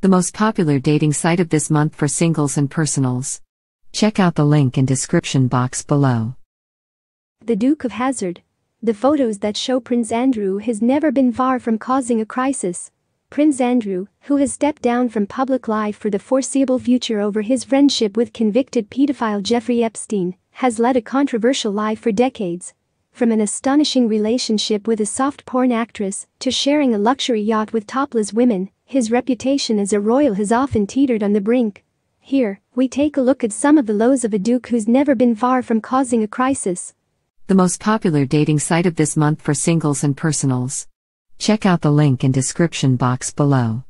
the most popular dating site of this month for singles and personals. Check out the link in description box below. The Duke of Hazard. The photos that show Prince Andrew has never been far from causing a crisis. Prince Andrew, who has stepped down from public life for the foreseeable future over his friendship with convicted pedophile Jeffrey Epstein, has led a controversial life for decades, from an astonishing relationship with a soft porn actress to sharing a luxury yacht with topless women, his reputation as a royal has often teetered on the brink. Here, we take a look at some of the lows of a duke who's never been far from causing a crisis. The most popular dating site of this month for singles and personals. Check out the link in description box below.